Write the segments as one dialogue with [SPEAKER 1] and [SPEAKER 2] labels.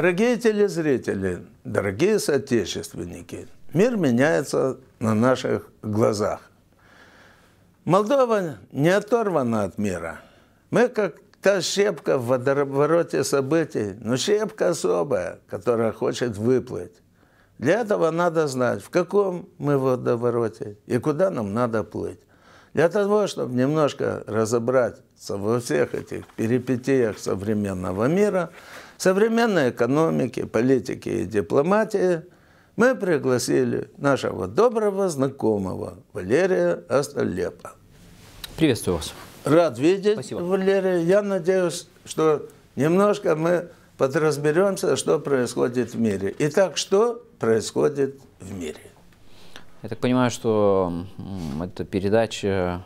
[SPEAKER 1] Дорогие телезрители, дорогие соотечественники, мир меняется на наших глазах. Молдова не оторвана от мира. Мы как та щепка в водовороте событий, но щепка особая, которая хочет выплыть. Для этого надо знать, в каком мы водовороте и куда нам надо плыть. Для того, чтобы немножко разобраться во всех этих перипетиях современного мира – современной экономики, политики и дипломатии мы пригласили нашего доброго знакомого Валерия Астолепа. Приветствую вас. Рад видеть, Спасибо. Валерий. Я надеюсь, что немножко мы подразберемся, что происходит в мире. Итак, что происходит в мире? Я так понимаю,
[SPEAKER 2] что эта передача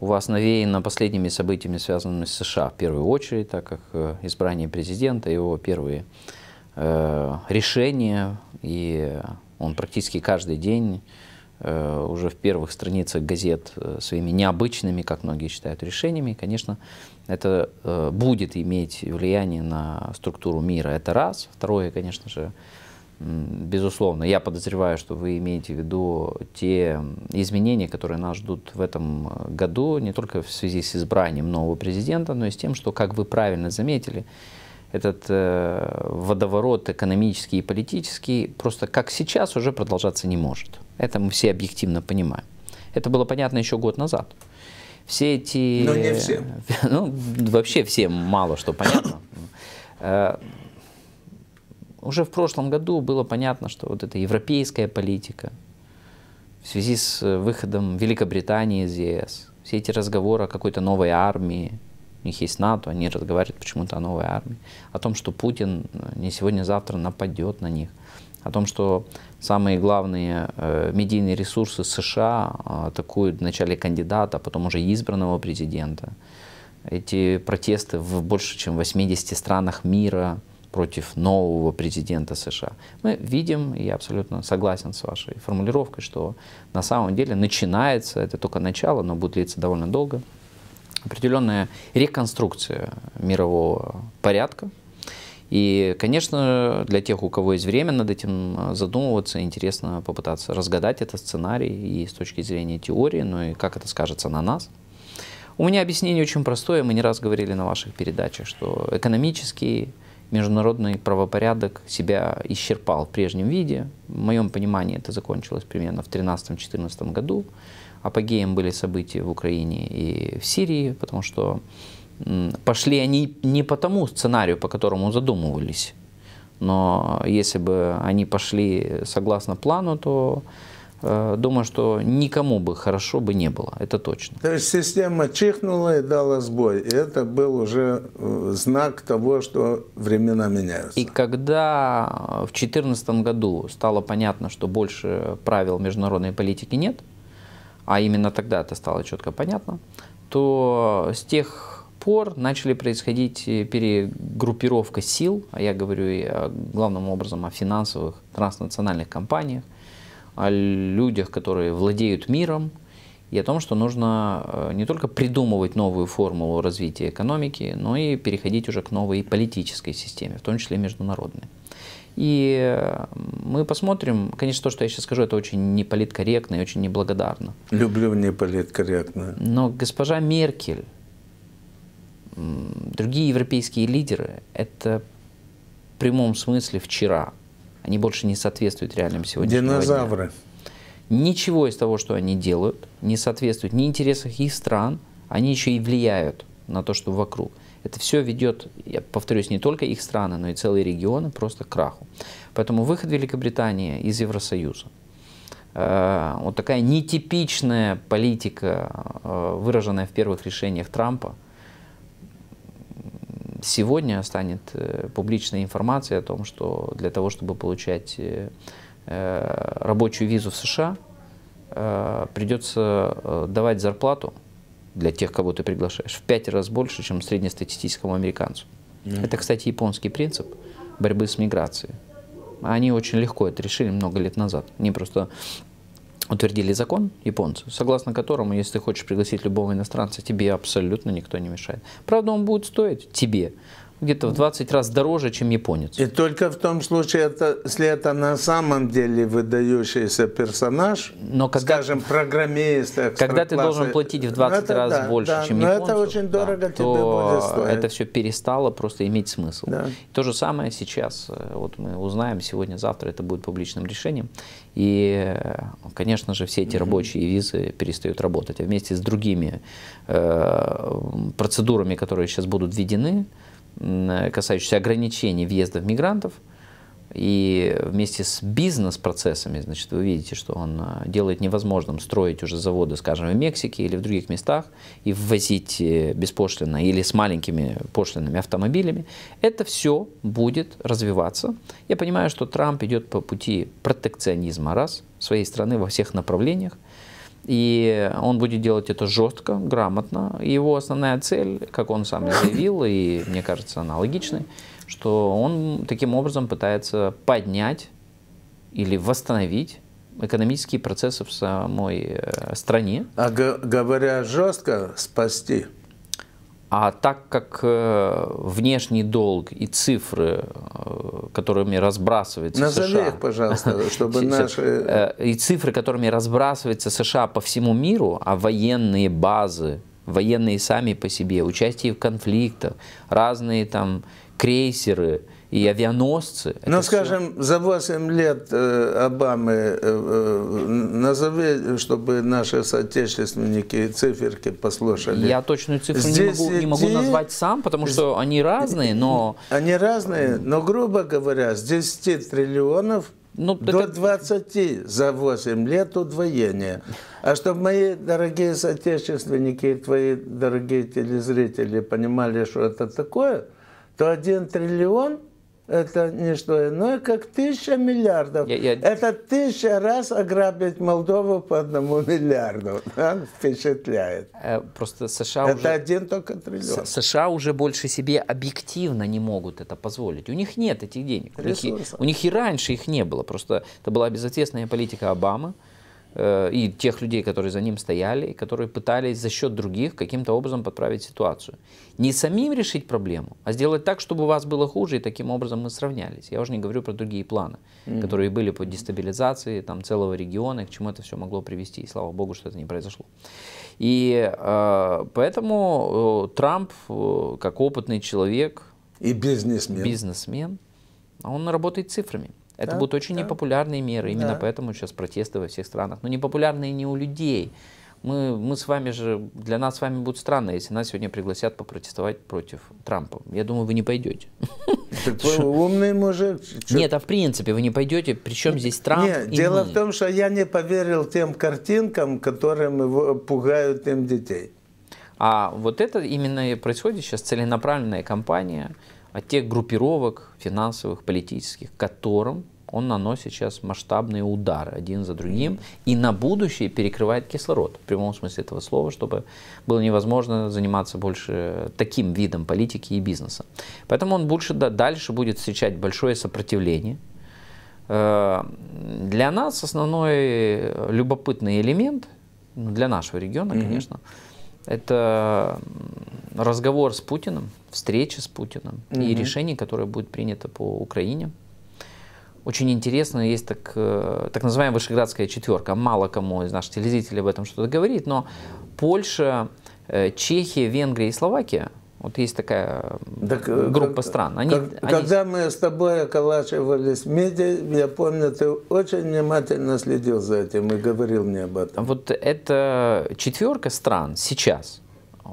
[SPEAKER 2] у вас навеяно последними событиями, связанными с США, в первую очередь, так как э, избрание президента, его первые э, решения, и он практически каждый день э, уже в первых страницах газет э, своими необычными, как многие считают, решениями, конечно, это э, будет иметь влияние на структуру мира, это раз. Второе, конечно же, э, Безусловно, я подозреваю, что вы имеете в виду те изменения, которые нас ждут в этом э, году, не только в связи с избранием нового президента, но и с тем, что, как вы правильно заметили, этот э, водоворот экономический и политический просто как сейчас уже продолжаться не может. Это мы все объективно понимаем. Это было понятно еще год назад. Все эти... Ну, не всем. Ну, вообще всем мало что понятно э, уже в прошлом году было понятно, что вот эта европейская политика в связи с э, выходом Великобритании из ЕС, все эти разговоры о какой-то новой армии, у них есть НАТО, они разговаривают почему-то о новой армии, о том, что Путин э, не сегодня-завтра а нападет на них, о том, что самые главные э, медийные ресурсы США а, атакуют вначале кандидата, а потом уже избранного президента. Эти протесты в больше чем 80 странах мира – против нового президента США. Мы видим, и я абсолютно согласен с вашей формулировкой, что на самом деле начинается, это только начало, но будет длиться довольно долго, определенная реконструкция мирового порядка. И, конечно, для тех, у кого есть время над этим задумываться, интересно попытаться разгадать этот сценарий и с точки зрения теории, но ну и как это скажется на нас. У меня объяснение очень простое, мы не раз говорили на ваших передачах, что экономические международный правопорядок себя исчерпал в прежнем виде. В моем понимании это закончилось примерно в 2013-2014 году. Апогеем были события в Украине и в Сирии, потому что пошли они не по тому сценарию, по которому задумывались. Но если бы они пошли согласно плану, то Э, думаю, что никому бы хорошо бы не было, это точно.
[SPEAKER 1] То есть система чихнула и дала сбой, и это был уже э, знак того, что времена меняются. И когда
[SPEAKER 2] э, в 2014 году стало понятно, что больше правил международной политики нет, а именно тогда это стало четко понятно, то с тех пор начали происходить перегруппировка сил, а я говорю главным образом о финансовых транснациональных компаниях, о людях, которые владеют миром, и о том, что нужно э, не только придумывать новую формулу развития экономики, но и переходить уже к новой политической системе, в том числе международной. И э, мы посмотрим, конечно, то, что я сейчас скажу, это очень неполиткорректно и очень неблагодарно. Люблю неполиткорректно. Но госпожа Меркель, другие европейские лидеры, это в прямом смысле вчера они больше не соответствуют реальным сегодняшним Динозавры. Дня. Ничего из того, что они делают, не соответствует ни интересам их стран, они еще и влияют на то, что вокруг. Это все ведет, я повторюсь, не только их страны, но и целые регионы просто к краху. Поэтому выход Великобритании из Евросоюза, э, вот такая нетипичная политика, э, выраженная в первых решениях Трампа – сегодня станет э, публичной информацией о том, что для того, чтобы получать э, э, рабочую визу в США, придется давать зарплату для тех, кого ты приглашаешь, в пять раз больше, чем среднестатистическому американцу. Mm. Это, кстати, японский принцип борьбы с миграцией. Они очень легко это решили много лет назад. Они просто утвердили закон японцы, согласно которому, если ты хочешь пригласить любого иностранца, тебе абсолютно никто не мешает. Правда, он будет стоить тебе где-то в 20 раз дороже, чем японец.
[SPEAKER 1] И только в том случае, это, если это на самом деле выдающийся персонаж, но когда, скажем, программист, Когда ты должен платить в 20 ну, это, раз да, больше, да, чем но японцу, это очень дорого да, тебе будет стоить. это
[SPEAKER 2] все перестало просто иметь смысл. Да. То же самое сейчас, э, вот мы узнаем сегодня-завтра, это будет публичным решением, и, э, конечно же, все эти рабочие визы перестают работать. А вместе с другими э, процедурами, которые сейчас будут введены, Э, касающиеся ограничений въезда в мигрантов. И вместе с бизнес-процессами, значит, вы видите, что он э, делает невозможным строить уже заводы, скажем, в Мексике или в других местах и ввозить э, беспошлино или с маленькими пошлинными автомобилями. Это все будет развиваться. Я понимаю, что Трамп идет по пути протекционизма, раз, своей страны во всех направлениях. И он будет делать это жестко, грамотно. Его основная цель, как он сам заявил, и мне кажется, она логичной, что он таким образом пытается поднять или восстановить экономические процессы в самой э, стране.
[SPEAKER 1] А говоря жестко, спасти.
[SPEAKER 2] А так как э, внешний долг и цифры, э, которыми разбрасывается Назови США... их, пожалуйста, чтобы наши... Э, и цифры, которыми разбрасывается США по всему миру, а военные базы, военные сами по себе, участие в конфликтах, разные там крейсеры – и авианосцы. Ну, скажем,
[SPEAKER 1] все... за 8 лет э, Обамы, э, э, назови, чтобы наши соотечественники циферки послушали. Я точную цифру Здесь не, могу, не могу назвать
[SPEAKER 2] сам, потому что
[SPEAKER 1] они разные, но... Они разные, но, грубо говоря, с 10 триллионов ну, до это... 20 за 8 лет удвоение. А чтобы мои дорогие соотечественники и твои дорогие телезрители понимали, что это такое, то 1 триллион – это не что ну иное, как тысяча миллиардов. Я, я... Это тысяча раз ограбить Молдову по одному миллиарду. Да? Впечатляет. Э, просто США это уже... один только триллион.
[SPEAKER 2] США уже больше себе объективно не могут это позволить. У них нет этих денег. У них, и, у них и раньше их не было. Просто это была безответственная политика Обамы. Э, и тех людей, которые за ним стояли, которые пытались за счет других каким-то образом подправить ситуацию. Не самим решить проблему, а сделать так, чтобы у вас было хуже, и таким образом мы сравнялись. Я уже не говорю про другие планы, mm-hmm. которые были по дестабилизации там, целого региона, к чему это все могло привести. И слава богу, что это не произошло. И э, поэтому э, Трамп, э, как опытный человек... И бизнесмен. Бизнесмен, он работает цифрами. Это да, будут очень да. непопулярные меры, именно да. поэтому сейчас протесты во всех странах. Но ну, непопулярные не у людей. Мы, мы с вами же, для нас с вами будет странно, если нас сегодня пригласят попротестовать против Трампа. Я думаю, вы не пойдете. Так вы
[SPEAKER 1] умный мужик.
[SPEAKER 2] Нет, а в принципе вы не пойдете. Причем здесь Трамп Нет, дело в
[SPEAKER 1] том, что я не поверил тем картинкам, которым пугают им детей.
[SPEAKER 2] А вот это именно и происходит сейчас целенаправленная кампания от тех группировок финансовых, политических, которым он наносит сейчас масштабные удары один за другим и на будущее перекрывает кислород в прямом смысле этого слова, чтобы было невозможно заниматься больше таким видом политики и бизнеса. Поэтому он больше да, дальше будет встречать большое сопротивление. Э, для нас основной любопытный элемент, ну, для нашего региона, конечно, это разговор с Путиным, встреча с Путиным и решение, которое будет принято по Украине очень интересно, есть так, э, так называемая Вышеградская четверка. Мало кому из наших телезрителей об этом что-то говорит, но Польша, э, Чехия, Венгрия и Словакия, вот есть такая э, так, группа как, стран. Они, как, они... Когда
[SPEAKER 1] мы с тобой околачивались в меди, я помню, ты очень внимательно следил за этим и говорил мне об этом. Вот
[SPEAKER 2] это четверка стран сейчас –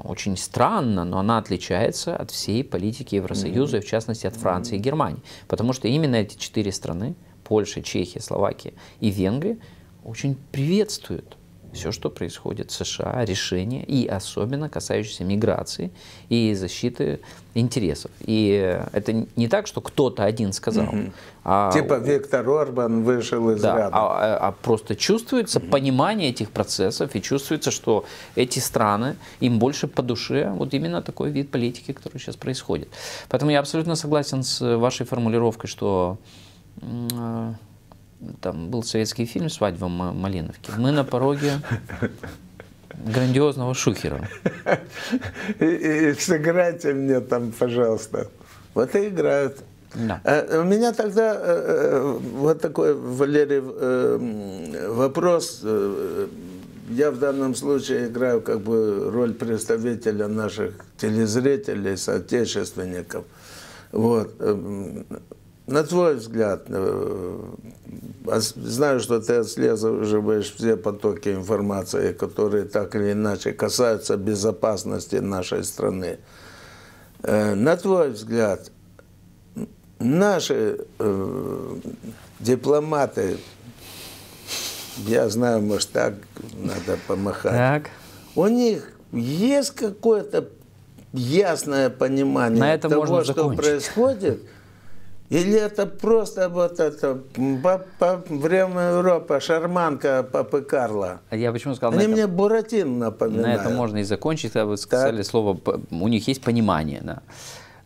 [SPEAKER 2] очень странно, но она отличается от всей политики Евросоюза, mm-hmm. в частности от Франции mm-hmm. и Германии. Потому что именно эти четыре страны, Польша, Чехия, Словакия и Венгрия, очень приветствуют все, что происходит в США, решения, и особенно касающиеся миграции и защиты интересов. И это не так, что кто-то один сказал. А, типа
[SPEAKER 1] Виктор Орбан вышел из да, ряда.
[SPEAKER 2] А, а, просто чувствуется понимание этих процессов, и чувствуется, что эти страны, им больше по душе вот именно такой вид политики, который сейчас происходит. Поэтому я абсолютно согласен с вашей формулировкой, что а, там был советский фильм «Свадьба Малиновки». Мы на пороге грандиозного шухера.
[SPEAKER 1] И, и, сыграйте мне там, пожалуйста. Вот и играют. Да. Э, э, у меня тогда э, вот такой, Валерий, вопрос. Я в данном случае играю как бы роль представителя наших телезрителей, соотечественников. Вот на твой взгляд, э, а знаю, что ты отслеживаешь все потоки информации, которые так или иначе касаются безопасности нашей страны. Э, на твой взгляд, наши э, дипломаты, я знаю, может, так надо помахать, так. у них есть какое-то ясное понимание На этом того, можно закончить. что происходит – или это просто вот это по, по время Европы, шарманка Папы Карла? А
[SPEAKER 2] я почему сказал? Они на мне
[SPEAKER 1] это, Буратин напоминают. На этом
[SPEAKER 2] можно и закончить, когда вы сказали так. слово, у них есть понимание, да.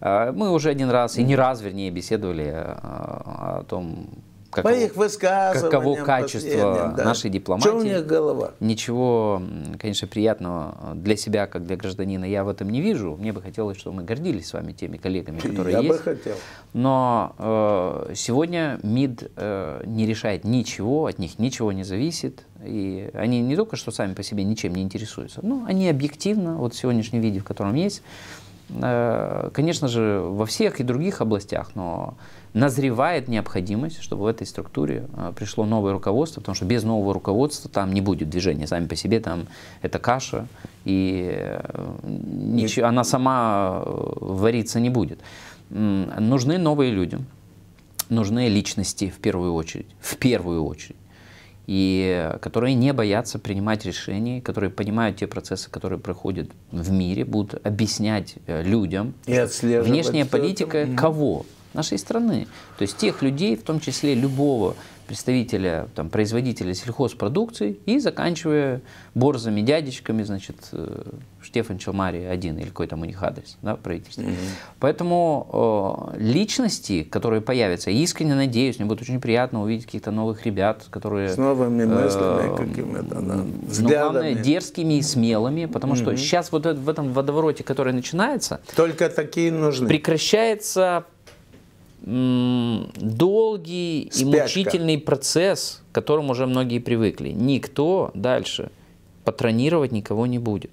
[SPEAKER 2] А мы уже один раз, и не раз, вернее, беседовали а, о том, каково, по их
[SPEAKER 1] высказываниям. Каково качество да. нашей дипломатии. Что у них голова?
[SPEAKER 2] Ничего, конечно, приятного для себя, как для гражданина, я в этом не вижу. Мне бы хотелось, чтобы мы гордились с вами теми коллегами, которые я есть. Я бы хотел. Но э, сегодня МИД э, не решает ничего, от них ничего не зависит. И они не только что сами по себе ничем не интересуются, но они объективно, вот в сегодняшнем виде, в котором есть, э, конечно же, во всех и других областях, но назревает необходимость, чтобы в этой структуре э, пришло новое руководство, потому что без нового руководства там не будет движения сами по себе, там это каша, и э, ну ничего, она сама э, вариться не будет. Нужны новые люди, нужны личности в первую очередь, в первую очередь и которые не боятся принимать решения, которые понимают те процессы, которые проходят в мире, будут объяснять людям. И
[SPEAKER 1] отслеживать. Внешняя политика
[SPEAKER 2] кого? нашей страны. То есть тех людей, в том числе любого представителя, там, производителя сельхозпродукции и заканчивая борзами дядечками, значит, э, Штефан Челмари один или какой там у них адрес, да, правительство. Mm -hmm. Поэтому э, личности, которые появятся, искренне надеюсь, мне будет очень приятно увидеть каких-то новых ребят, которые... С новыми э, мыслями э,
[SPEAKER 1] какими-то, да, ну, взглядами. главное,
[SPEAKER 2] дерзкими и смелыми, потому mm -hmm. что сейчас вот в этом водовороте, который начинается...
[SPEAKER 1] Только такие нужны.
[SPEAKER 2] Прекращается долгий Спячка. и мучительный процесс, к которому уже многие привыкли. Никто дальше патронировать никого не будет.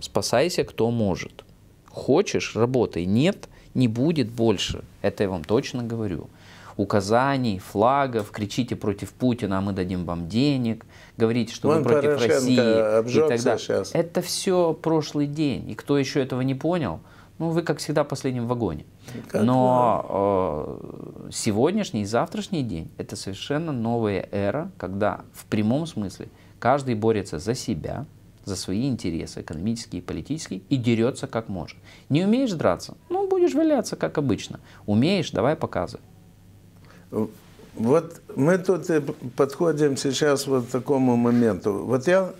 [SPEAKER 2] Спасайся, кто может. Хочешь, работай. Нет, не будет больше. Это я вам точно говорю. Указаний, флагов, кричите против Путина, а мы дадим вам денег, говорите, что Вон вы против Порошенко России и так Это все прошлый день. И кто еще этого не понял, ну вы, как всегда, в последнем вагоне. Но э, сегодняшний и завтрашний день – это совершенно новая эра, когда в прямом смысле каждый борется за себя, за свои интересы экономические и политические и дерется как может. Не умеешь драться? Ну, будешь валяться, как обычно. Умеешь? Давай показывай.
[SPEAKER 1] Вот мы тут и подходим сейчас вот к такому моменту. Вот я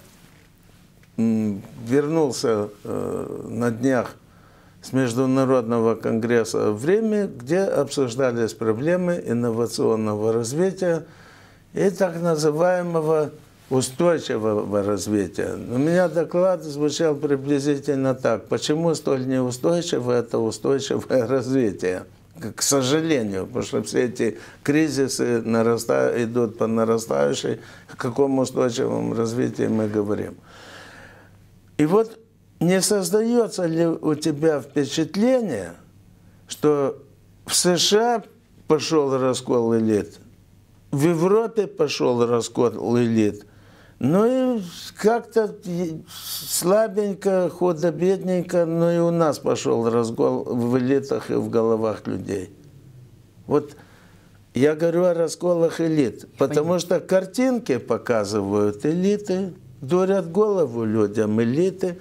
[SPEAKER 1] вернулся э, на днях с Международного конгресса в Риме, где обсуждались проблемы инновационного развития и так называемого устойчивого развития. У меня доклад звучал приблизительно так. Почему столь неустойчиво это устойчивое развитие? К сожалению, потому что все эти кризисы нарастают, идут по нарастающей, о каком устойчивом развитии мы говорим. И вот не создается ли у тебя впечатление, что в США пошел раскол элит, в Европе пошел раскол элит, ну и как-то слабенько, худо-бедненько, но ну и у нас пошел разгол в элитах и в головах людей. Вот я говорю о расколах элит, я потому понимаю. что картинки показывают элиты, дурят голову людям элиты.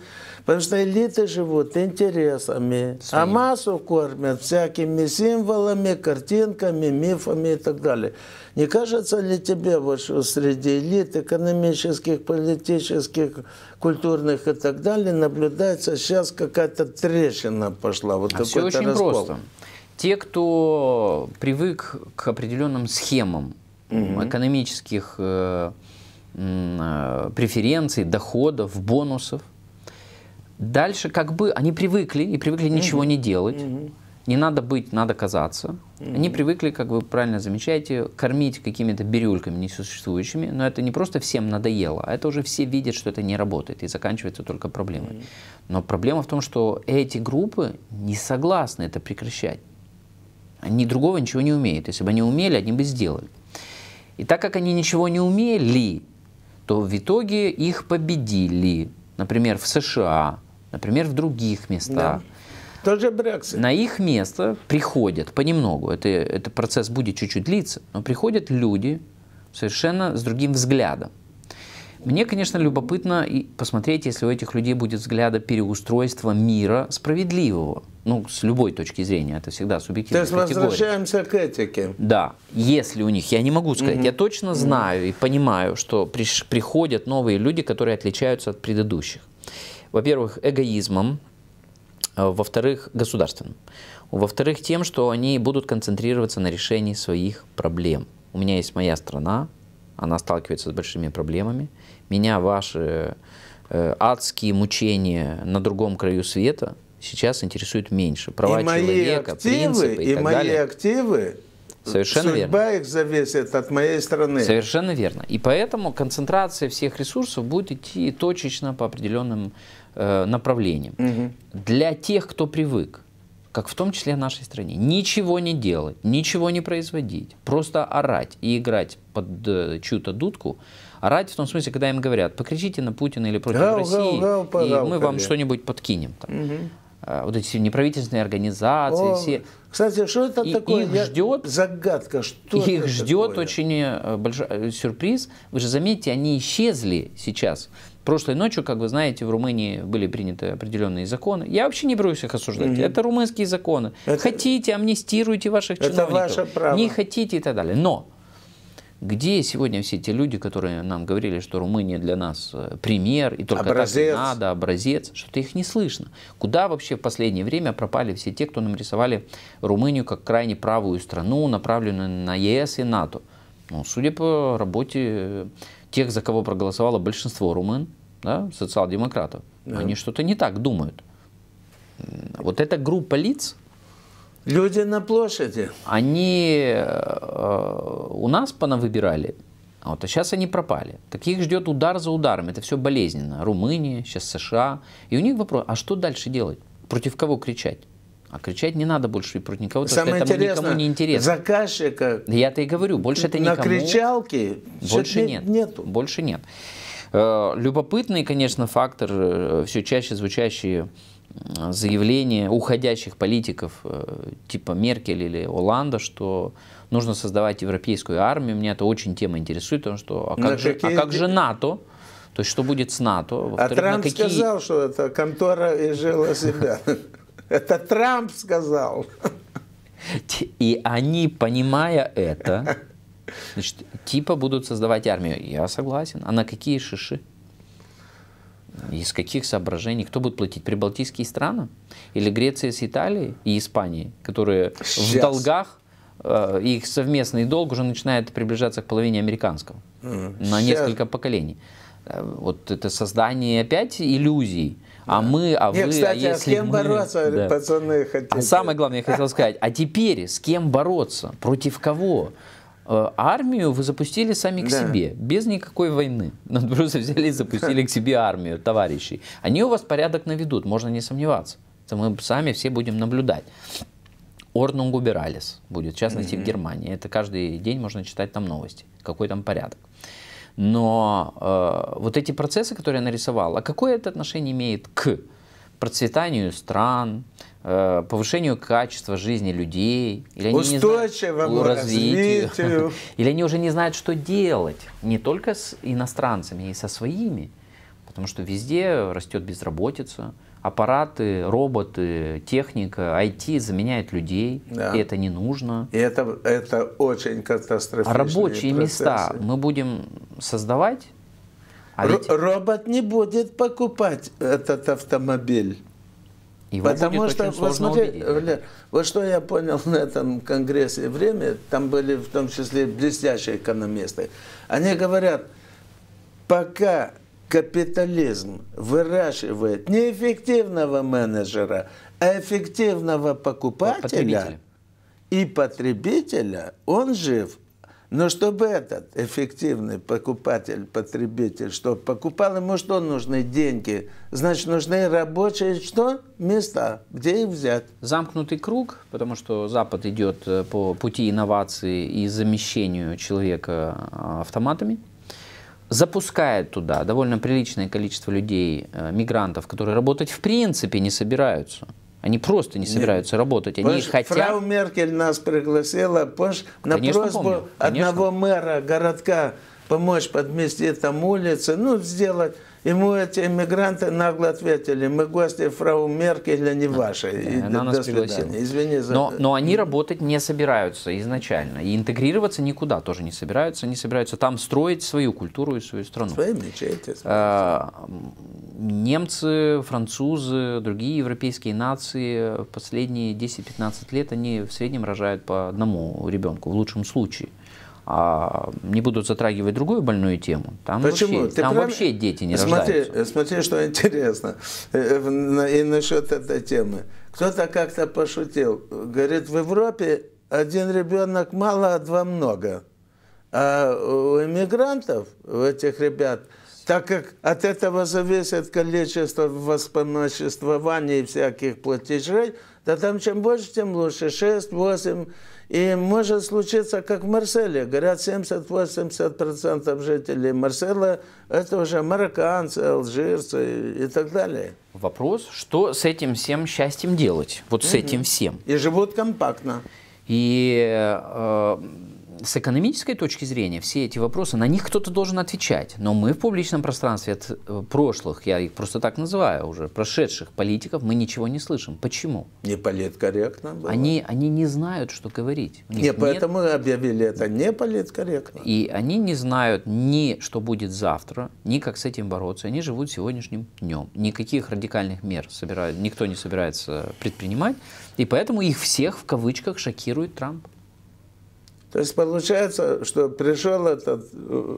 [SPEAKER 1] Потому что элиты живут интересами, а Своим. а массу кормят всякими символами, картинками, мифами и так далее. Не кажется ли тебе, вот, что среди элит экономических, политических, культурных и так далее наблюдается сейчас какая-то трещина пошла, вот а какой-то все очень раскол. просто.
[SPEAKER 2] Те, кто привык к определенным схемам угу. экономических э, э, преференций, доходов, бонусов, Дальше как бы они привыкли и привыкли ничего не делать. Не надо быть, надо казаться. Они привыкли, как вы правильно замечаете, кормить какими-то бирюльками несуществующими. Но это не просто всем надоело, а это уже все видят, что это не работает и заканчивается только проблемой. Но проблема в том, что эти группы не согласны это прекращать. Они другого ничего не умеют. Если бы они умели, они бы сделали. И так как они ничего не умели, то в итоге их победили. Например, в США, например, в других местах. Да.
[SPEAKER 1] Даже Брексит.
[SPEAKER 2] На их место приходят понемногу, это, это процесс будет чуть-чуть длиться, но приходят люди совершенно с другим взглядом. Мне, конечно, любопытно посмотреть, если у этих людей будет взгляда переустройства мира справедливого. Ну, с любой точки зрения, это всегда субъективная То есть категория.
[SPEAKER 1] возвращаемся к этике.
[SPEAKER 2] Да, если у них, я не могу сказать, угу. я точно знаю угу. и понимаю, что приш, приходят новые люди, которые отличаются от предыдущих во-первых, эгоизмом, а, во-вторых, государственным, во-вторых, тем, что они будут концентрироваться на решении своих проблем. У меня есть моя страна, она сталкивается с большими проблемами, меня ваши э, адские мучения на другом краю света сейчас интересуют меньше. Права и мои человека, активы, принципы и, и так мои далее.
[SPEAKER 1] активы Совершенно Судьба верно. их зависит от моей страны. Совершенно верно. И поэтому концентрация всех ресурсов будет
[SPEAKER 2] идти точечно по определенным Э, направлением Угу. Для тех, кто привык, как в том числе в нашей стране, ничего не делать, ничего не производить, просто орать и играть под э, чью-то дудку, орать в том смысле, когда им говорят, покричите на Путина или против гау, России, гау, гау, и мы вам что-нибудь подкинем. Там. Угу вот эти неправительственные организации, О, все.
[SPEAKER 1] Кстати, что это и такое? Их Я...
[SPEAKER 2] ждет загадка, что их ждет такое? очень э, большой сюрприз. Вы же заметите, они исчезли сейчас Прошлой ночью, как вы знаете, в Румынии были приняты определенные законы. Я вообще не берусь их осуждать. Угу. Это румынские законы. Это... Хотите, амнистируйте ваших чиновников. Это ваше право. Не хотите и так далее. Но где сегодня все те люди, которые нам говорили, что Румыния для нас э, пример, и только образец. так надо, образец, что-то их не слышно. Куда вообще в последнее время пропали все те, кто нам рисовали Румынию как крайне правую страну, направленную на ЕС и НАТО? Ну, судя по работе тех, за кого проголосовало большинство румын, да, социал-демократов. Да. Они что-то не так думают. Вот эта группа лиц, Люди на площади. Они э, у нас понавыбирали, а вот а сейчас они пропали. Таких ждет удар за ударом. Это все болезненно. Румыния, сейчас США. И у них вопрос, а что дальше делать? Против кого кричать? А кричать не надо больше и против никого, Самое потому что это никому не интересно.
[SPEAKER 1] Заказчика.
[SPEAKER 2] Я-то и говорю, больше это никому. На
[SPEAKER 1] кричалке больше нет.
[SPEAKER 2] Нету. Больше нет. Э, любопытный, конечно, фактор, э, все чаще звучащие заявления уходящих политиков э, типа Меркель или Оланда, что нужно создавать европейскую армию. Меня это очень тема интересует, потому что а как, же, а какие... а как же НАТО? То есть что будет с НАТО? А Трамп какие... сказал,
[SPEAKER 1] что это контора и жила себя. Это Трамп сказал.
[SPEAKER 2] И они, понимая это, Значит, типа будут создавать армию. Я согласен. А на какие шиши? Из каких соображений? Кто будет платить? Прибалтийские страны? Или Греция с Италией и Испанией, которые Сейчас. в долгах, э, их совместный долг уже начинает приближаться к половине американского. Mm. На несколько поколений. Э, вот это создание опять иллюзий. А мы, а Нет, вы, а кстати, а если а с кем мы... бороться, да.
[SPEAKER 1] пацаны хотели. А
[SPEAKER 2] самое главное, я хотел сказать, а теперь с кем бороться? Против кого? Э, армию вы запустили сами к да. себе, без никакой войны. Но ну, просто взяли и запустили к себе армию товарищей. Они у вас порядок наведут, можно не сомневаться. Это мы сами все будем наблюдать. Орнунг Убиралис будет, в частности, mm-hmm. в Германии. Это каждый день можно читать там новости, какой там порядок. Но э, вот эти процессы, которые я нарисовал, а какое это отношение имеет к процветанию стран, Э, повышению качества жизни людей, или они Устойчивому знают, развитию, или они уже не знают, что делать, не только с иностранцами, и со своими, потому что везде растет безработица, аппараты, роботы, техника, IT заменяет людей, да. и это не нужно.
[SPEAKER 1] И это, это очень катастрофично. А рабочие процессы. места
[SPEAKER 2] мы будем создавать,
[SPEAKER 1] а ведь... Робот не будет покупать этот автомобиль.
[SPEAKER 2] Его Потому что, посмотрите,
[SPEAKER 1] вот что я понял на этом конгрессе время, там были в том числе блестящие экономисты, они говорят, пока капитализм выращивает не эффективного менеджера, а эффективного покупателя потребителя. и потребителя, он жив. Но чтобы этот эффективный покупатель, потребитель, что покупал, ему что нужны? Деньги. Значит, нужны рабочие что? Места, где их
[SPEAKER 2] взять. Замкнутый круг, потому что Запад идет э, по пути инноваций и замещению человека э, автоматами. Запускает туда довольно приличное количество людей, э, мигрантов, которые работать в принципе не собираются. Они просто не собираются Нет. работать. Они Понимаешь, хотят... Фрау
[SPEAKER 1] Меркель нас пригласила позже на конечно, просьбу помню, одного мэра городка помочь подмести там улицы, ну, сделать Ему эти эмигранты нагло ответили, мы гости фрау Меркель, а не ваши. она до, нас пригласила. Извини за... но, но
[SPEAKER 2] они работать не собираются изначально. И интегрироваться никуда тоже не собираются. Они собираются там строить свою культуру и свою страну.
[SPEAKER 1] Свои мечети.
[SPEAKER 2] А, немцы, французы, другие европейские нации в последние 10-15 лет они в среднем рожают по одному ребенку, в лучшем случае а не будут затрагивать другую больную тему, там, Почему? Вообще, там прав... вообще дети не смотри,
[SPEAKER 1] рождаются. Смотри, что интересно, э, э, и насчет этой темы. Кто-то как-то пошутил, говорит, в Европе один ребенок мало, а два много. А у иммигрантов, у этих ребят, так как от этого зависит количество воспомоществований и всяких платежей, да там чем больше, тем лучше. 6, 8, и может случиться, как в Марселе. Говорят, 70-80% жителей Марсела – это уже марокканцы, алжирцы и так далее.
[SPEAKER 2] Вопрос, что с этим всем счастьем делать? Вот угу. с этим всем. И живут компактно. И э, с экономической точки зрения все эти вопросы, на них кто-то должен отвечать. Но мы в публичном пространстве от э, прошлых, я их просто так называю уже, прошедших политиков, мы ничего не слышим. Почему? Не
[SPEAKER 1] политкорректно было. Они,
[SPEAKER 2] они не знают, что говорить. Не, нет, поэтому
[SPEAKER 1] объявили это не политкорректно.
[SPEAKER 2] И они не знают ни, что будет завтра, ни как с этим бороться. Они живут сегодняшним днем. Никаких радикальных мер собирают, никто не собирается предпринимать. И поэтому их всех в кавычках шокирует Трамп.
[SPEAKER 1] То есть получается, что пришел этот э,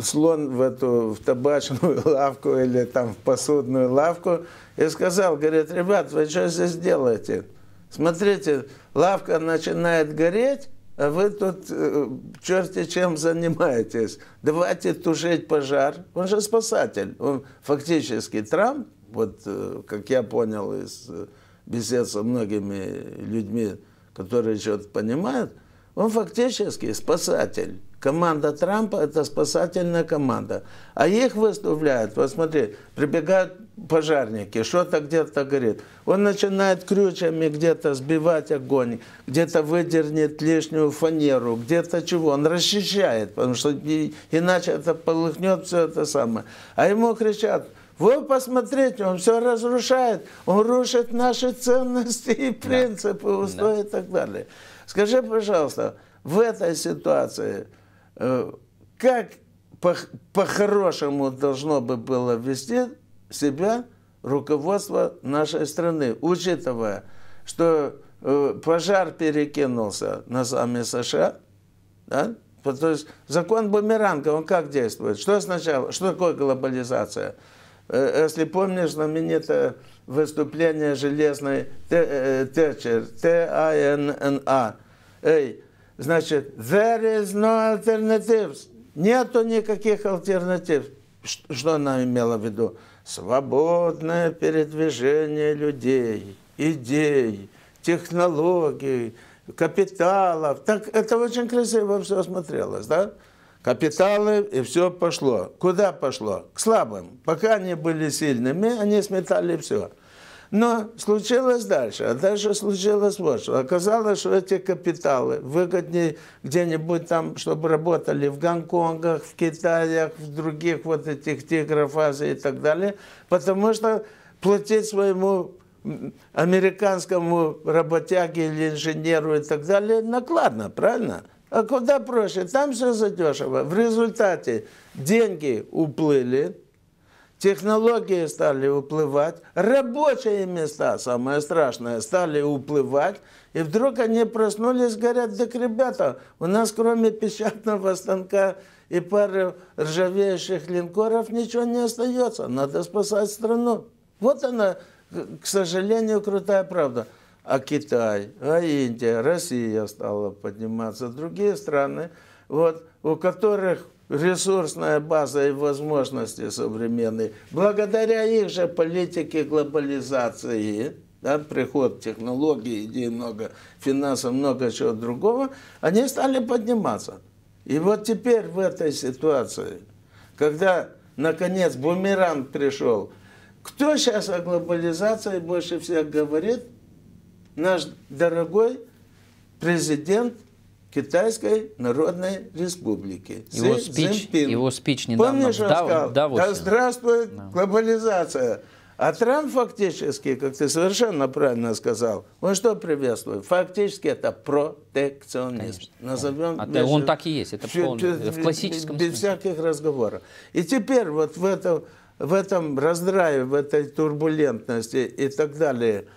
[SPEAKER 1] слон в эту в табачную лавку или там в посудную лавку и сказал, говорит, ребят, вы что здесь делаете? Смотрите, лавка начинает гореть, а вы тут э, черти чем занимаетесь. Давайте тушить пожар. Он же спасатель. Он фактически Трамп, вот э, как я понял из э, бесед со многими людьми, которые что-то понимают, он фактически спасатель. Команда Трампа – это спасательная команда. А их выставляют, вот смотри, прибегают пожарники, что-то где-то горит. Он начинает крючами где-то сбивать огонь, где-то выдернет лишнюю фанеру, где-то чего. Он расчищает, потому что иначе это полыхнет все это самое. А ему кричат – вы посмотрите, он все разрушает, он рушит наши ценности и принципы, устои да. и так далее. Скажи, пожалуйста, в этой ситуации э, как по-хорошему по должно бы было вести себя руководство нашей страны, учитывая, что э, пожар перекинулся на сами США, да? То есть закон бумеранга, он как действует? Что сначала? Что такое глобализация? Э, если помнишь знаменитое выступление железной Тэтчер, Т-А-Н-Н-А, Эй, значит, there is no alternatives. Нету никаких альтернатив. Что она имела в виду? Свободное передвижение людей, идей, технологий, капиталов. Так это очень красиво все смотрелось, да? Капиталы и все пошло. Куда пошло? К слабым. Пока они были сильными, они сметали все. Но случилось дальше, а дальше случилось вот что. Оказалось, что эти капиталы выгоднее где-нибудь там, чтобы работали в Гонконгах, в Китаях, в других вот этих тигров Азии и так далее, потому что платить своему американскому работяге или инженеру и так далее накладно, правильно? А куда проще? Там все задешево. В результате деньги уплыли, Технологии стали уплывать, рабочие места, самое страшное, стали уплывать. И вдруг они проснулись, говорят, так, ребята, у нас кроме печатного станка и пары ржавеющих линкоров ничего не остается. Надо спасать страну. Вот она, к сожалению, крутая правда. А Китай, а Индия, Россия стала подниматься, другие страны, вот, у которых ресурсная база и возможности современные. Благодаря их же политике глобализации, да, приход технологий, идей много, финансов, много чего другого, они стали подниматься. И вот теперь в этой ситуации, когда, наконец, бумеранг пришел, кто сейчас о глобализации больше всех говорит? Наш дорогой президент Китайской Народной Республики. Его Си спич, Цзиньпин. его спич недавно Помнишь, он сказал, в Давосе. Да здравствует да. глобализация. А Трамп фактически, как ты совершенно правильно сказал, он что приветствует? Фактически это протекционизм. Назовем а между... Он так и есть, это чуть, полный, в классическом Без смысле. всяких разговоров. И теперь вот в этом, в этом раздрае, в этой турбулентности и так далее –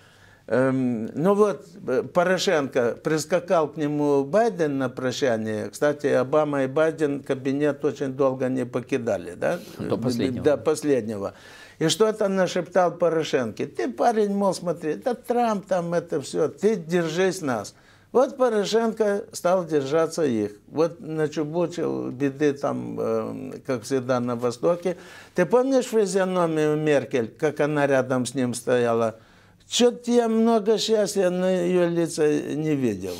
[SPEAKER 1] Эм, ну вот, э, Порошенко, прискакал к нему Байден на прощание. Кстати, Обама и Байден кабинет очень долго не покидали, да? До э, последнего. До последнего. И что-то нашептал Порошенко. Ты, парень, мол, смотри, это Трамп там, это все, ты держись нас. Вот Порошенко стал держаться их. Вот начубучил беды там, э, как всегда, на Востоке. Ты помнишь физиономию Меркель, как она рядом с ним стояла? Что-то я много счастья на ее лице не видел.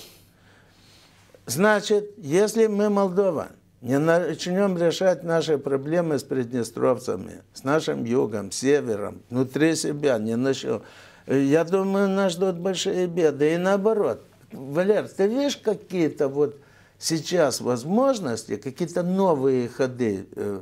[SPEAKER 1] Значит, если мы, Молдова, не начнем решать наши проблемы с приднестровцами, с нашим югом, севером, внутри себя, не начнем, я думаю, нас ждут большие беды. И наоборот, Валер, ты видишь какие-то вот сейчас возможности, какие-то новые ходы? Э,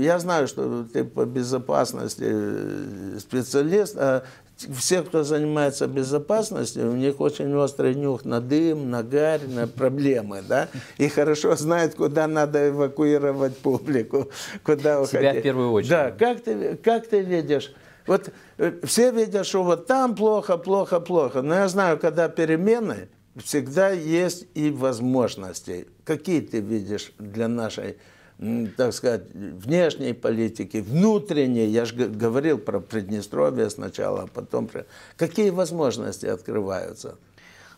[SPEAKER 1] я знаю, что ты по безопасности э, специалист, а все, кто занимается безопасностью, у них очень острый нюх на дым, на гарь, на проблемы, да, и хорошо знают, куда надо эвакуировать публику, куда уходить. Себя в первую очередь. Да, как ты, как ты видишь, вот э, все видят, что вот там плохо, плохо, плохо, но я знаю, когда перемены, всегда есть и возможности. Какие ты видишь для нашей так сказать, внешней политики, внутренней, я же говорил про Приднестровье сначала, а потом про... Какие возможности открываются?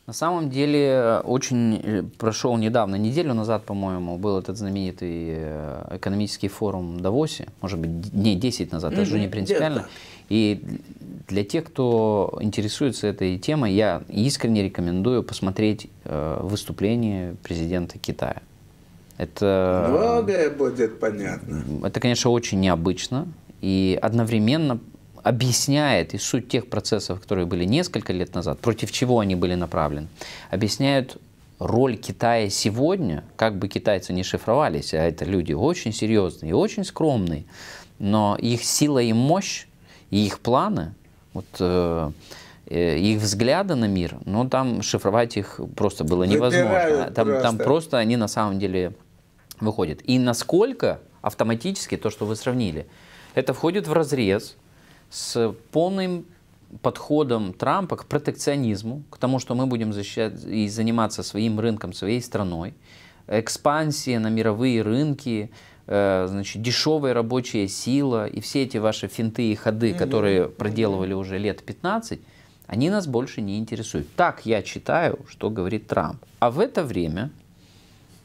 [SPEAKER 2] На самом деле, э, очень э, прошел недавно, неделю назад, по-моему, был этот знаменитый э, экономический форум в Давосе, может быть, дней 10 назад, это же не принципиально. И для тех, кто интересуется этой темой, я искренне рекомендую посмотреть выступление президента Китая. Это, э,
[SPEAKER 1] Многое будет понятно.
[SPEAKER 2] Это, конечно, очень необычно и одновременно объясняет и суть тех процессов, которые были несколько лет назад, против чего они были направлены, объясняют роль Китая сегодня, как бы китайцы не шифровались, а это люди очень серьезные и очень скромные, но их сила и мощь, и их планы, вот, э, э их взгляды на мир, ну там шифровать их просто было невозможно. там просто. там просто они на самом деле выходит. И насколько автоматически то, что вы сравнили, это входит в разрез с полным подходом Трампа к протекционизму, к тому, что мы будем защищать и заниматься своим рынком, своей страной, экспансия на мировые рынки, э, значит, дешевая рабочая сила и все эти ваши финты и ходы, mm которые проделывали уже лет 15, они нас больше не интересуют. Так я читаю, что говорит Трамп. А в это время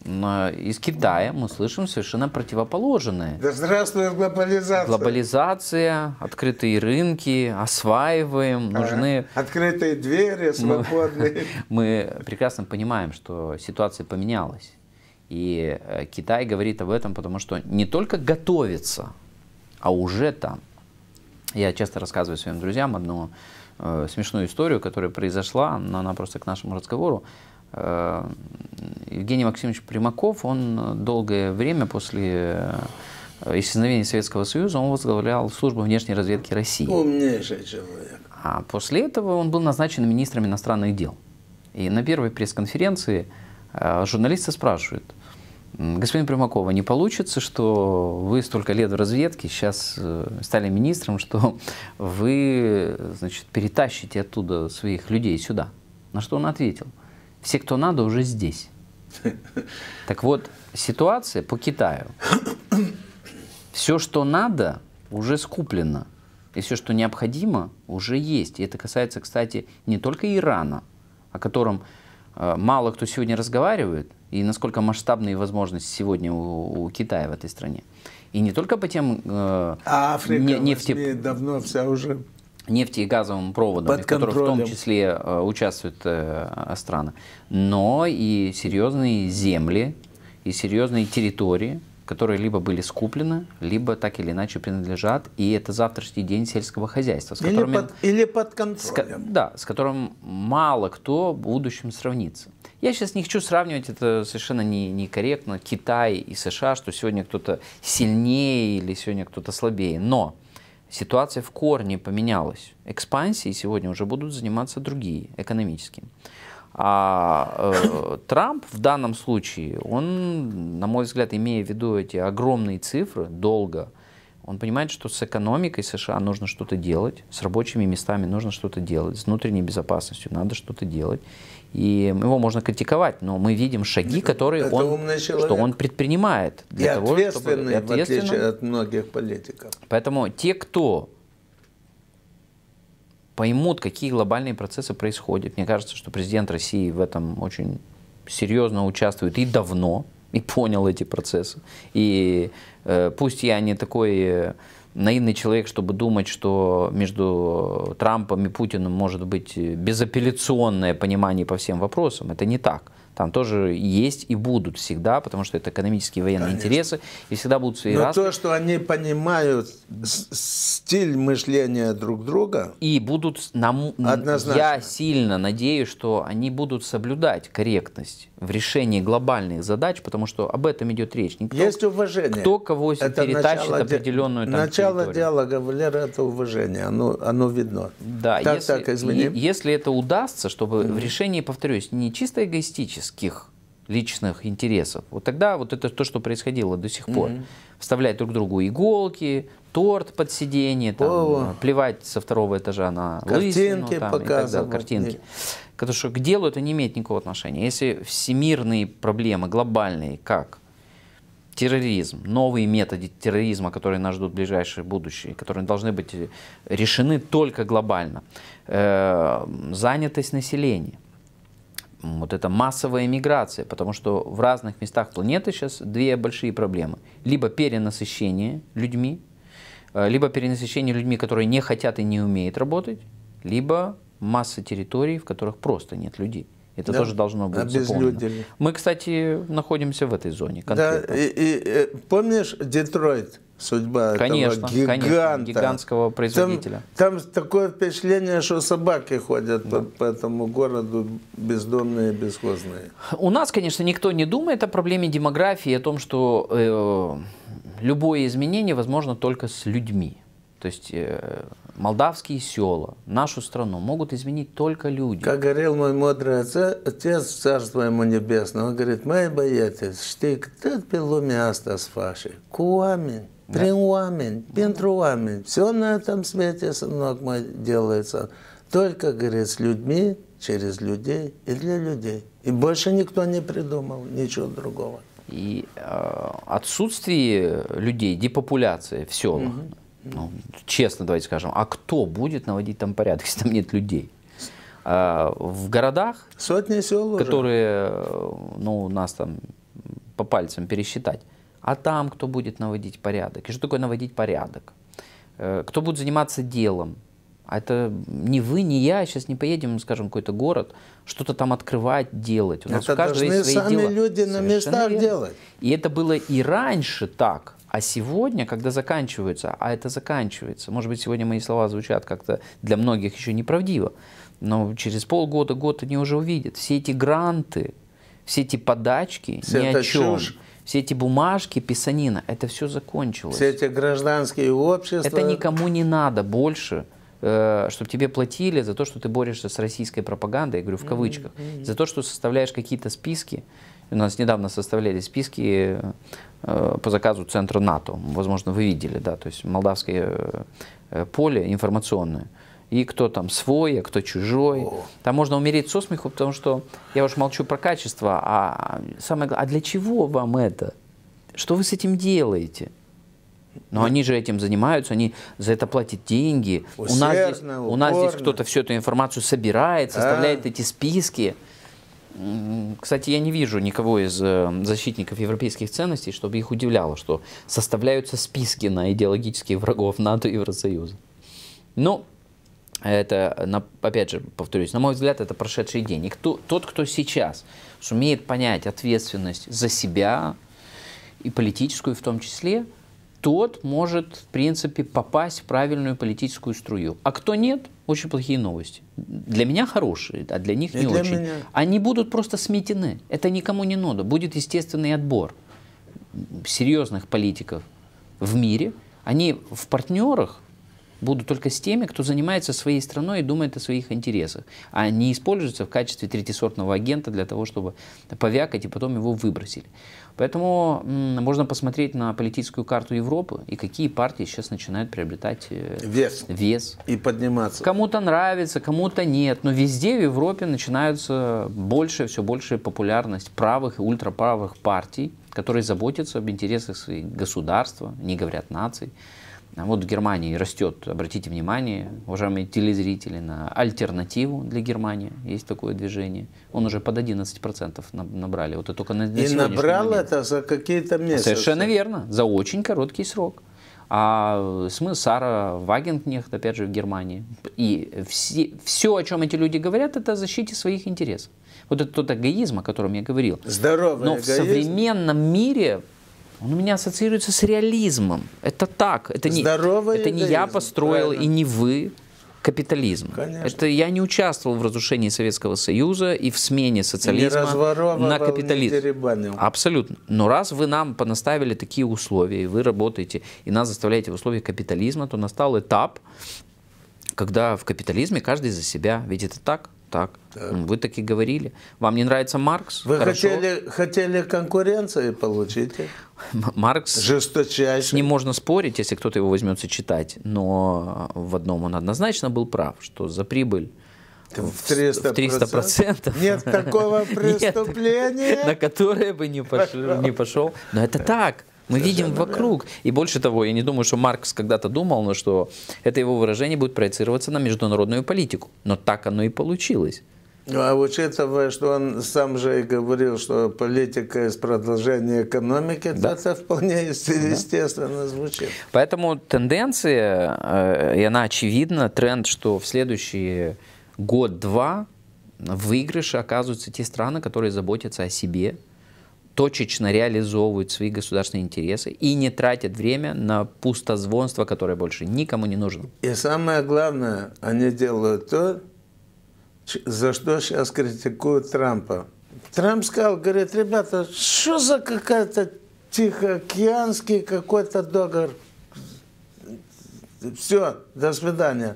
[SPEAKER 2] из Китая мы слышим совершенно противоположное. Да
[SPEAKER 1] здравствует глобализация. Глобализация,
[SPEAKER 2] открытые рынки, осваиваем, нужны...
[SPEAKER 1] открытые двери, свободные.
[SPEAKER 2] Мы, мы прекрасно понимаем, что ситуация поменялась. И э, Китай говорит об этом, потому что не только готовится, а уже там. Я часто рассказываю своим друзьям одну э, смешную историю, которая произошла, но она просто к нашему разговору. Э, Евгений Максимович Примаков, он долгое время после э, исчезновения Советского Союза, он возглавлял службу внешней разведки России.
[SPEAKER 1] Умнейший человек.
[SPEAKER 2] А после этого он был назначен министром иностранных дел. И на первой пресс-конференции э, журналисты спрашивают, господин Примакова, не получится, что вы столько лет в разведке, сейчас стали министром, что вы значит, перетащите оттуда своих людей сюда? На что он ответил – все, кто надо, уже здесь. Так вот, ситуация по Китаю. Все, что надо, уже скуплено. И все, что необходимо, уже есть. И это касается, кстати, не только Ирана, о котором э, мало кто сегодня разговаривает, и насколько масштабные возможности сегодня у, у Китая в этой стране. И не только по тем э, а Африка нефти... давно вся уже нефти и газовым проводом, в которых в том числе участвуют э, э страны, но и серьезные земли, и серьезные территории, которые либо были скуплены, либо так или иначе принадлежат, и это завтрашний день сельского хозяйства. С или, которыми, под, или
[SPEAKER 1] под контролем. С,
[SPEAKER 2] да, с которым мало кто в будущем сравнится. Я сейчас не хочу сравнивать, это совершенно не, некорректно, Китай и США, что сегодня кто-то сильнее или сегодня кто-то слабее, но ситуация в корне поменялась. Экспансией сегодня уже будут заниматься другие, экономические. А э, Трамп в данном случае, он, на мой взгляд, имея в виду эти огромные цифры, долго, он понимает, что с экономикой США нужно что-то делать, с рабочими местами нужно что-то делать, с внутренней безопасностью надо что-то делать. И его можно критиковать, но мы видим шаги, которые он, что он предпринимает. Для и того, ответственный, чтобы, в отличие от
[SPEAKER 1] многих политиков.
[SPEAKER 2] Поэтому те, кто поймут, какие глобальные процессы происходят. Мне кажется, что президент России в этом очень серьезно участвует и давно, и понял эти процессы. И э, пусть я не такой э, наивный человек, чтобы думать, что между Трампом и Путиным может быть э, безапелляционное понимание по всем вопросам. Это не так. Там тоже есть и будут всегда, потому что это экономические и военные Конечно. интересы, и всегда будут свои Но то,
[SPEAKER 1] что они понимают стиль мышления друг друга... И
[SPEAKER 2] будут, нам... Однозначно. я сильно надеюсь, что они будут соблюдать корректность в решении глобальных задач, потому
[SPEAKER 1] что об этом идет речь. Никто, есть уважение. Кто кого это перетащит начало, определенную там, Начало территорию. диалога, Валера, это уважение, оно, оно видно. Да, так, если, так, извини.
[SPEAKER 2] если это удастся, чтобы mm-hmm. в решении, повторюсь, не чисто эгоистических личных интересов. Вот тогда вот это то, что происходило до сих пор. Mm-hmm. Вставлять друг другу иголки, торт под сиденье, там, О, плевать со второго этажа на картинки лысину, там, показывают. и так далее, картинки. Потому что к делу это не имеет никакого отношения. Если всемирные проблемы, глобальные, как терроризм, новые методы терроризма, которые нас ждут в ближайшее будущее, которые должны быть решены только глобально, э, занятость населения, вот эта массовая миграция, потому что в разных местах планеты сейчас две большие проблемы. Либо перенасыщение людьми, э, либо перенасыщение людьми, которые не хотят и не умеют работать, либо масса территорий, в которых просто нет людей. Это да, тоже должно быть а заполнено. Мы, кстати, находимся в этой зоне
[SPEAKER 1] конкретно. Да, и, и, э, помнишь Детройт? судьба конечно, этого гиганта. Конечно, гигантского производителя. Там, там такое впечатление, что собаки ходят да. по, по этому городу бездомные, бесхозные.
[SPEAKER 2] У нас, конечно, никто не думает о проблеме демографии, о том, что э, любое изменение возможно только с людьми.
[SPEAKER 1] То есть э, молдавские села, нашу страну могут изменить только люди. Как говорил мой мудрый отец, царство ему небесное, он говорит, мои боятель, что ты пилу мясо с фаши, куамень. Prin oameni, pentru oameni. Все на этом свете, сынок мой, делается. Только, говорит, с людьми, через людей и для людей. И больше никто не придумал ничего другого.
[SPEAKER 2] И э, отсутствие людей, депопуляция все. угу. ну, честно давайте скажем, а кто будет наводить там порядок, если там нет людей? А в городах, Сотни сел которые, уже. Э, ну, у нас там по пальцам пересчитать, а там кто будет наводить порядок? И что такое наводить порядок? Э, кто будет заниматься делом? А это не вы, не я, сейчас не поедем, скажем, в какой-то город, что-то там открывать, делать. У нас это у должны есть свои сами дела.
[SPEAKER 1] люди на Совершенно местах делать.
[SPEAKER 2] И это было и раньше так, а сегодня, когда заканчивается, а это заканчивается, может быть, сегодня мои слова звучат как-то для многих еще неправдиво, но через полгода, год они уже увидят. Все эти гранты, все эти подачки, все ни о чем. Чушь все эти бумажки, писанина, это все закончилось. Все
[SPEAKER 1] эти гражданские общества. Это
[SPEAKER 2] никому не надо больше, э, чтобы тебе платили за то, что ты борешься с российской пропагандой, я говорю в кавычках, mm -hmm. за то, что составляешь какие-то списки. У нас недавно составляли списки э, по заказу Центра НАТО, возможно, вы видели, да, то есть молдавское э, поле информационное и кто там свой, а кто чужой. О. Там можно умереть со смеху, потому что я уж молчу про качество, а самое главное, а для чего вам это? Что вы с этим делаете? Но они же этим занимаются, они за это платят деньги. Усердно, у нас здесь, у нас здесь кто-то всю эту информацию собирает, а. составляет а. эти списки. Кстати, я не вижу никого из э, защитников европейских ценностей, чтобы их удивляло, что составляются списки на идеологических врагов НАТО и Евросоюза. Но ну, это, опять же, повторюсь, на мой взгляд, это прошедший день. И кто, тот, кто сейчас сумеет понять ответственность за себя, и политическую в том числе, тот может, в принципе, попасть в правильную политическую струю. А кто нет, очень плохие новости. Для меня хорошие, а для них и не для очень. Меня... Они будут просто сметены. Это никому не надо. Будет естественный отбор серьезных политиков в мире. Они в партнерах буду только с теми, кто занимается своей страной и думает о своих интересах, а не используется в качестве третисортного агента для того, чтобы повякать и потом его выбросили. Поэтому можно посмотреть на политическую карту Европы и какие партии сейчас начинают приобретать
[SPEAKER 1] э, вес, вес. и подниматься.
[SPEAKER 2] Кому-то нравится, кому-то нет, но везде в Европе начинается больше, все больше популярность правых и ультраправых партий, которые заботятся об интересах своих государства, не говорят наций. А вот в Германии растет, обратите внимание, уважаемые телезрители, на альтернативу для Германии. Есть такое движение. Он уже под 11% набрали. Вот это только на, на И набрал
[SPEAKER 1] момент. это за какие-то а месяцы. Совершенно
[SPEAKER 2] верно. За очень короткий срок. А э, смысл Сара Вагенкнехт, опять же, в Германии. И все, все, о чем эти люди говорят, это о защите своих интересов. Вот это тот эгоизм, о котором я говорил. Здоровый Но эгоизм. в современном мире он у меня ассоциируется с реализмом. Это так. Это Здоровый не, это не я построил правильно. и не вы капитализм. Конечно. Это я не участвовал в разрушении Советского Союза и в смене социализма на капитализм. Абсолютно. Но раз вы нам понаставили такие условия, и вы работаете, и нас заставляете в условиях капитализма, то настал этап, когда в капитализме каждый за себя. Ведь это так. Так. так. Вы таки говорили. Вам не нравится Маркс? Вы хотели,
[SPEAKER 1] хотели конкуренции получить?
[SPEAKER 2] Маркс... Жесточайший. С ним можно спорить, если кто-то его возьмется читать. Но в одном он однозначно был прав, что за прибыль
[SPEAKER 1] в 300%? процентов? Нет такого преступления, Нет, на
[SPEAKER 2] которое бы не пошел, не пошел. Но это так. Мы видим ну вокруг. И больше того, я не думаю, что Маркс когда-то думал, но что это его выражение будет проецироваться на международную политику. Но так оно и получилось.
[SPEAKER 1] Ну, а учитывая, что он сам же и говорил, что политика из продолжения экономики, да. это вполне естественно да. звучит.
[SPEAKER 2] Поэтому тенденция, э, и она очевидна, тренд, что в следующие год-два в выигрыше оказываются те страны, которые заботятся о себе, точечно реализовывают свои государственные интересы и не тратят время на пустозвонство, которое больше никому
[SPEAKER 1] не нужно. И самое главное, они делают то, за что сейчас критикуют Трампа. Трамп сказал, говорит, ребята, что за какая-то тихоокеанский какой-то договор? Все, до свидания.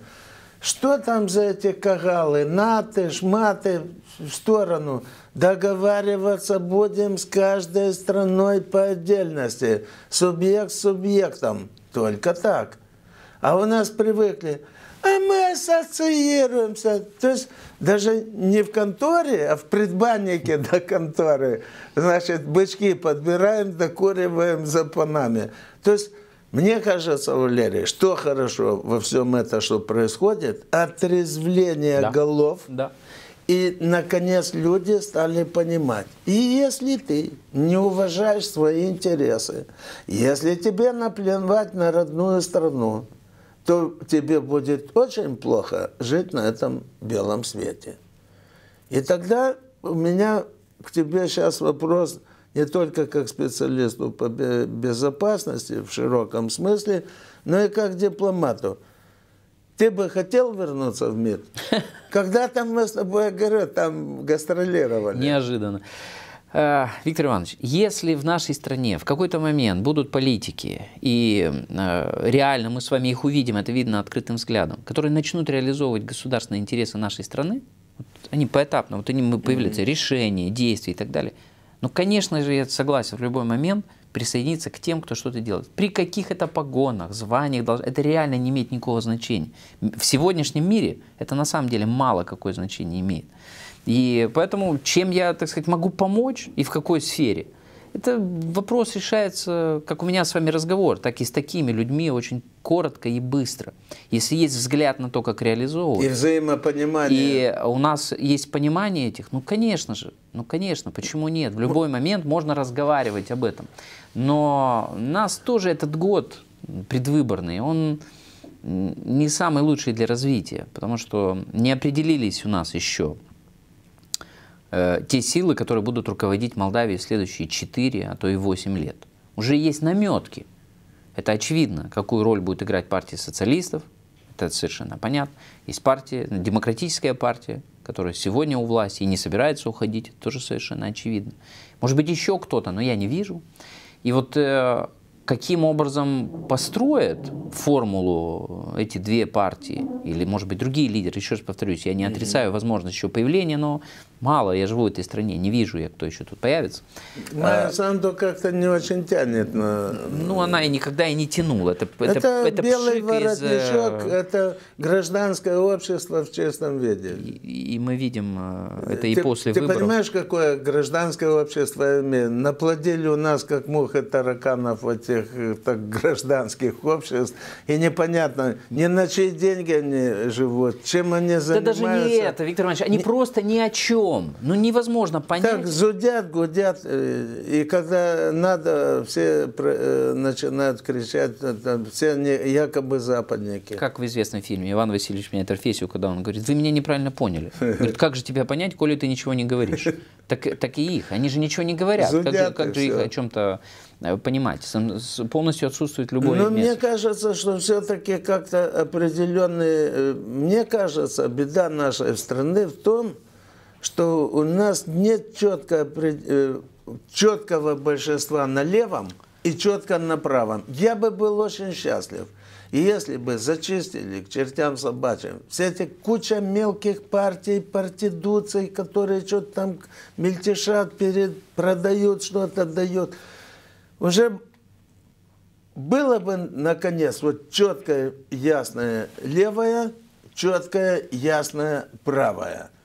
[SPEAKER 1] Что там за эти кагалы? Наты, шматы в сторону. Договариваться будем с каждой страной по отдельности. Субъект с субъектом. Только так. А у нас привыкли. А мы ассоциируемся. То есть даже не в конторе, а в предбаннике до конторы. Значит, бычки подбираем, докуриваем за панами. То есть мне кажется, Валерий, что хорошо во всем этом, что происходит, отрезвление да. голов. Да. И, наконец, люди стали понимать, и если ты не уважаешь свои интересы, если тебе наплевать на родную страну, то тебе будет очень плохо жить на этом белом свете. И тогда у меня к тебе сейчас вопрос, не только как специалисту по безопасности в широком смысле, но и как дипломату. Ты бы хотел вернуться в МИД? Когда там мы с тобой, говорю, там гастролировали? Неожиданно. А, Виктор Иванович, если в нашей
[SPEAKER 2] стране в какой-то момент будут политики, и а, реально мы с вами их увидим, это видно открытым взглядом, которые начнут реализовывать государственные интересы нашей страны, они поэтапно, вот они появляются, решения, действия и так далее – ну, конечно же, я согласен в любой момент присоединиться к тем, кто что-то делает. При каких это погонах, званиях, это реально не имеет никакого значения. В сегодняшнем мире это на самом деле мало какое значение имеет. И поэтому, чем я, так сказать, могу помочь и в какой сфере – это вопрос решается, как у меня с вами разговор, так и с такими людьми очень коротко и быстро. Если есть взгляд на то, как реализовывать. И
[SPEAKER 1] взаимопонимание. И
[SPEAKER 2] у нас есть понимание этих, ну, конечно же, ну, конечно, почему нет? В любой момент можно разговаривать об этом. Но нас тоже этот год предвыборный, он не самый лучший для развития, потому что не определились у нас еще Э, те силы, которые будут руководить Молдавией следующие 4, а то и 8 лет. Уже есть наметки. Это очевидно, какую роль будет играть партия социалистов, это совершенно понятно. Есть партия, демократическая партия, которая сегодня у власти и не собирается уходить, это тоже совершенно очевидно. Может быть, еще кто-то, но я не вижу. И вот э, каким образом построят формулу эти две партии, или, может быть, другие лидеры, еще раз повторюсь, я не отрицаю возможность еще появления, но Мало, я живу в этой стране, не вижу я, кто еще тут появится. Майя а, э,
[SPEAKER 1] Санду как-то
[SPEAKER 2] не очень тянет на... Ну, она и никогда и не тянула. Это, это, это, это белый воротничок, из... Э,
[SPEAKER 1] это гражданское общество в честном виде. И, и мы видим э, это ты, и после ты выборов. Ты понимаешь, какое гражданское общество я Наплодили у нас как мух и тараканов этих так, гражданских обществ. И непонятно, ни на чьи деньги они живут, чем они занимаются. Да даже не это, Виктор Иванович, они не... просто ни о чем дом. Ну невозможно понять. Как зудят, гудят, э, и когда надо, все э, начинают кричать, э, все не, якобы западники.
[SPEAKER 2] Как в известном фильме Иван Васильевич меняет Фесю, когда он говорит, вы меня неправильно поняли. Говорит, как же тебя понять, коли ты ничего не говоришь? Так, так и их, они же ничего не говорят. Зудят как же, как же их о чем-то понимать. Полностью отсутствует любое Но ну, мне
[SPEAKER 1] кажется, что все-таки как-то определенные... Мне кажется, беда нашей страны в том, что у нас нет четко, э, четкого большинства на левом и четко на правом. Я бы был очень счастлив, если бы зачистили к чертям собачьим все эти куча мелких партий, партидуций, которые что-то там мельтешат, перед, продают, что-то дают. Уже было бы, наконец, вот четкое, ясное левое, четкое, ясное правое –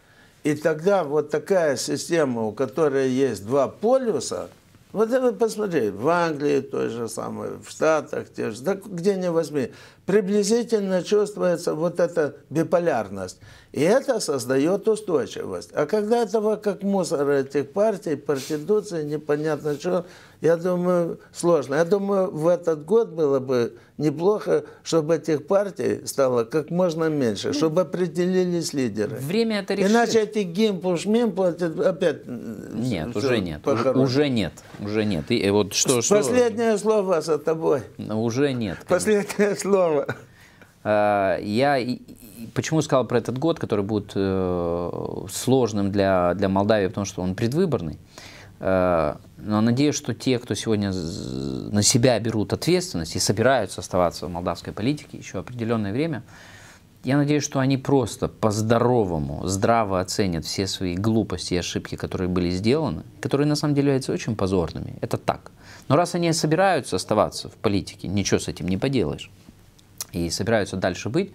[SPEAKER 1] и тогда вот такая система, у которой есть два полюса, вот вы посмотрите, в Англии то же самое, в Штатах те же, да где не возьми, приблизительно чувствуется вот эта биполярность. И это создает устойчивость. А когда этого как мусора этих партий, партидуций, непонятно что, я думаю, сложно. Я думаю, в этот год было бы неплохо, чтобы этих партий стало как можно меньше, ну, чтобы определились лидеры. Время это решит. Иначе эти гимпу, шмимпу, опять... Нет, уже нет. Похорон. Уже
[SPEAKER 2] нет. Уже нет. И вот что, Последнее
[SPEAKER 1] что... слово за тобой.
[SPEAKER 2] Ну, уже нет.
[SPEAKER 1] Конечно. Последнее слово.
[SPEAKER 2] А, я почему сказал про этот год, который будет э, сложным для, для Молдавии, потому что он предвыборный. Э, но надеюсь, что те, кто сегодня на себя берут ответственность и собираются оставаться в молдавской политике еще определенное время, я надеюсь, что они просто по-здоровому, здраво оценят все свои глупости и ошибки, которые были сделаны, которые на самом деле являются очень позорными. Это так. Но раз они собираются оставаться в политике, ничего с этим не поделаешь, и собираются дальше быть,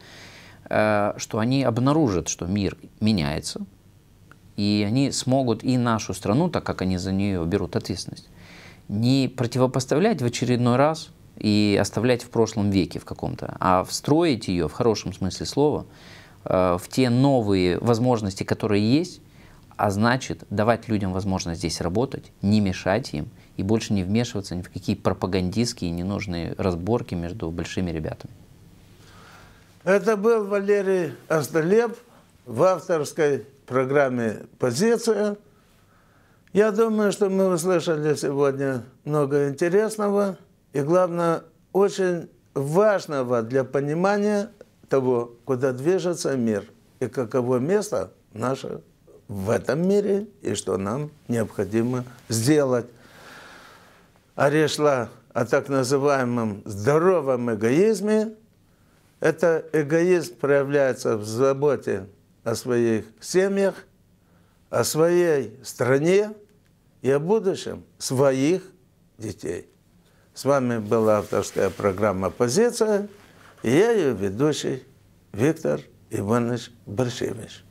[SPEAKER 2] э, что они обнаружат, что мир меняется, и они смогут и нашу страну, так как они за нее берут ответственность, не противопоставлять в очередной раз и оставлять в прошлом веке в каком-то, а встроить ее в хорошем смысле слова э, в те новые возможности, которые есть, а значит давать людям возможность здесь работать, не мешать им и больше не вмешиваться ни в какие пропагандистские ненужные разборки между большими ребятами.
[SPEAKER 1] Это был Валерий Остолеп в авторской программе «Позиция». Я думаю, что мы услышали сегодня много интересного и, главное, очень важного для понимания того, куда движется мир и каково место наше в этом мире и что нам необходимо сделать. А речь шла о так называемом здоровом эгоизме. Это эгоизм проявляется в заботе о своих семьях, о своей стране и о будущем своих детей. С вами была авторская программа «Позиция» и я ее ведущий Виктор Иванович Борщевич.